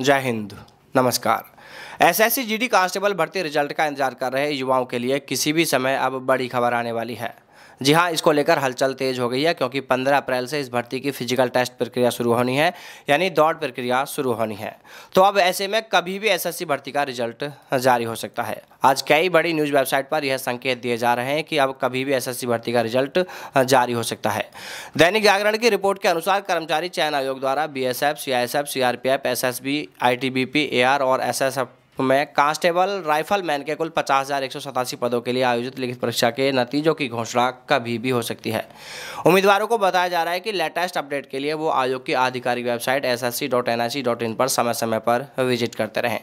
जय हिंद नमस्कार एसएससी जीडी कांस्टेबल भर्ती रिजल्ट का इंतजार कर रहे युवाओं के लिए किसी भी समय अब बड़ी खबर आने वाली है जी हाँ इसको लेकर हलचल तेज हो गई है क्योंकि 15 अप्रैल से इस भर्ती की फिजिकल टेस्ट प्रक्रिया शुरू होनी है यानी दौड़ प्रक्रिया शुरू होनी है तो अब ऐसे में कभी भी एसएससी भर्ती का रिजल्ट जारी हो सकता है आज कई बड़ी न्यूज़ वेबसाइट पर यह संकेत दिए जा रहे हैं कि अब कभी भी एस भर्ती का रिजल्ट जारी हो सकता है दैनिक जागरण की रिपोर्ट के अनुसार कर्मचारी चयन आयोग द्वारा B S F C I S F C R P F S S B I T B P A R और एस एस एफ में कांस्टेबल राइफल मैन के कुल पचास हज़ार एक सौ सतासी पदों के लिए आयोजित लिखित परीक्षा के नतीजों की घोषणा कभी भी हो सकती है उम्मीदवारों को बताया जा रहा है कि लेटेस्ट अपडेट के लिए वो आयोग की आधिकारिक website S S C dot N I C dot in पर समय समय पर विजिट करते रहें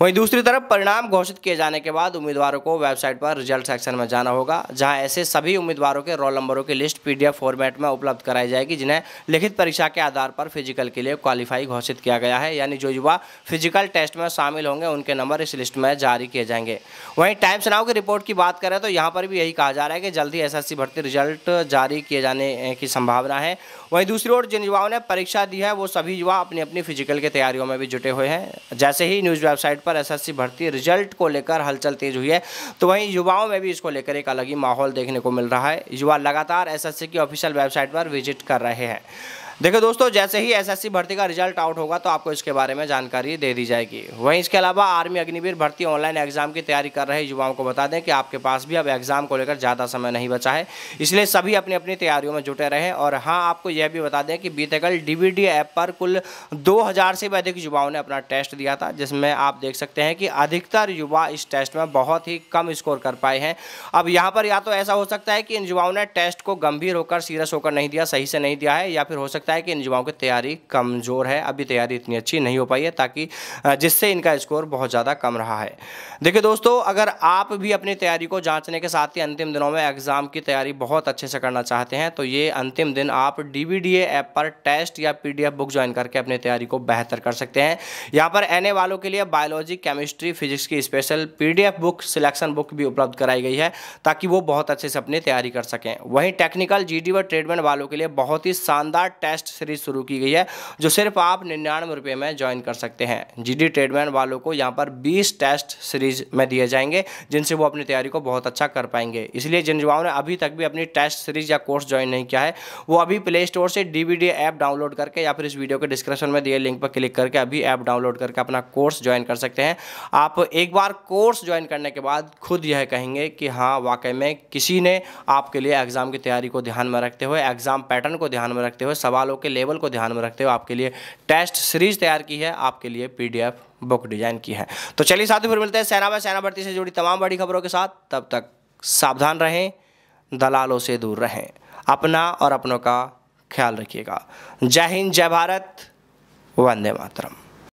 वहीं दूसरी तरफ परिणाम घोषित किए जाने के बाद उम्मीदवारों को वेबसाइट पर रिजल्ट सेक्शन में जाना होगा जहाँ ऐसे सभी उम्मीदवारों के रोल नंबरों की लिस्ट पी फॉर्मेट में उपलब्ध कराई जाएगी जिन्हें लिखित परीक्षा के आधार पर फिजिकल के लिए क्वालिफाई घोषित किया गया है यानी जो युवा फिजिकल टेस्ट में शामिल होंगे उनके के नंबर इस लिस्ट में जारी किए जाएंगे वहीं टाइम्स नाव की रिपोर्ट की बात करें तो यहाँ पर भी यही कहा जा रहा है कि जल्दी एस भर्ती रिजल्ट जारी किए जाने की संभावना है वहीं दूसरी ओर जिन युवाओं ने परीक्षा दी है वो सभी युवा अपनी अपनी फिजिकल की तैयारियों में भी जुटे हुए हैं जैसे ही न्यूज़ वेबसाइट पर एस भर्ती रिजल्ट को लेकर हलचल तेज हुई है तो वहीं युवाओं में भी इसको लेकर एक अलग ही माहौल देखने को मिल रहा है युवा लगातार एस की ऑफिशियल वेबसाइट पर विजिट कर रहे हैं देखो दोस्तों जैसे ही एसएससी भर्ती का रिजल्ट आउट होगा तो आपको इसके बारे में जानकारी दे दी जाएगी वहीं इसके अलावा आर्मी अग्निवीर भर्ती ऑनलाइन एग्जाम की तैयारी कर रहे युवाओं को बता दें कि आपके पास भी अब एग्जाम को लेकर ज़्यादा समय नहीं बचा है इसलिए सभी अपनी अपनी तैयारियों में जुटे रहें और हाँ आपको यह भी बता दें कि बीते कल डी ऐप पर कुल दो से भी अधिक युवाओं ने अपना टेस्ट दिया था जिसमें आप देख सकते हैं कि अधिकतर युवा इस टेस्ट में बहुत ही कम स्कोर कर पाए हैं अब यहाँ पर या तो ऐसा हो सकता है कि इन युवाओं ने टेस्ट को गंभीर होकर सीरियस होकर नहीं दिया सही से नहीं दिया है या फिर हो सकता सकता है कि इन युवाओं की तैयारी कमज़ोर है अभी तैयारी इतनी अच्छी नहीं हो पाई है ताकि जिससे इनका स्कोर बहुत ज़्यादा कम रहा है देखिए दोस्तों अगर आप भी अपनी तैयारी को जांचने के साथ ही अंतिम दिनों में एग्ज़ाम की तैयारी बहुत अच्छे से करना चाहते हैं तो ये अंतिम दिन आप डी ऐप पर टेस्ट या पी बुक ज्वाइन करके अपनी तैयारी को बेहतर कर सकते हैं यहाँ पर एन वालों के लिए बायोलॉजी केमिस्ट्री फिजिक्स की स्पेशल पी बुक सिलेक्शन बुक भी उपलब्ध कराई गई है ताकि वो बहुत अच्छे से अपनी तैयारी कर सकें वहीं टेक्निकल जी व ट्रेडमेंट वालों के लिए बहुत ही शानदार टेस्ट टेस्ट सीरीज शुरू की गई है जो सिर्फ आप निन्यानवे रुपये में ज्वाइन कर सकते हैं जीडी ट्रेडमैन वालों को यहाँ पर 20 टेस्ट सीरीज में दिए जाएंगे जिनसे वो अपनी तैयारी को बहुत अच्छा कर पाएंगे इसलिए जिन युवाओं ने अभी तक भी अपनी टेस्ट सीरीज या कोर्स ज्वाइन नहीं किया है वो अभी प्ले स्टोर से डी ऐप डाउनलोड करके या फिर इस वीडियो के डिस्क्रिप्शन में दिए लिंक पर क्लिक करके अभी ऐप डाउनलोड करके अपना कोर्स ज्वाइन कर सकते हैं आप एक बार कोर्स ज्वाइन करने के बाद खुद यह कहेंगे कि हाँ वाकई में किसी ने आपके लिए एग्ज़ाम की तैयारी को ध्यान में रखते हुए एग्ज़ाम पैटर्न को ध्यान में रखते हुए सवाल सवालों के लेवल को ध्यान में रखते हुए आपके लिए टेस्ट सीरीज तैयार की है आपके लिए पीडीएफ बुक डिजाइन की है तो चलिए साथ फिर मिलते हैं सेना में सेना भर्ती से जुड़ी तमाम बड़ी खबरों के साथ तब तक सावधान रहें दलालों से दूर रहें अपना और अपनों का ख्याल रखिएगा जय हिंद जय भारत वंदे मातरम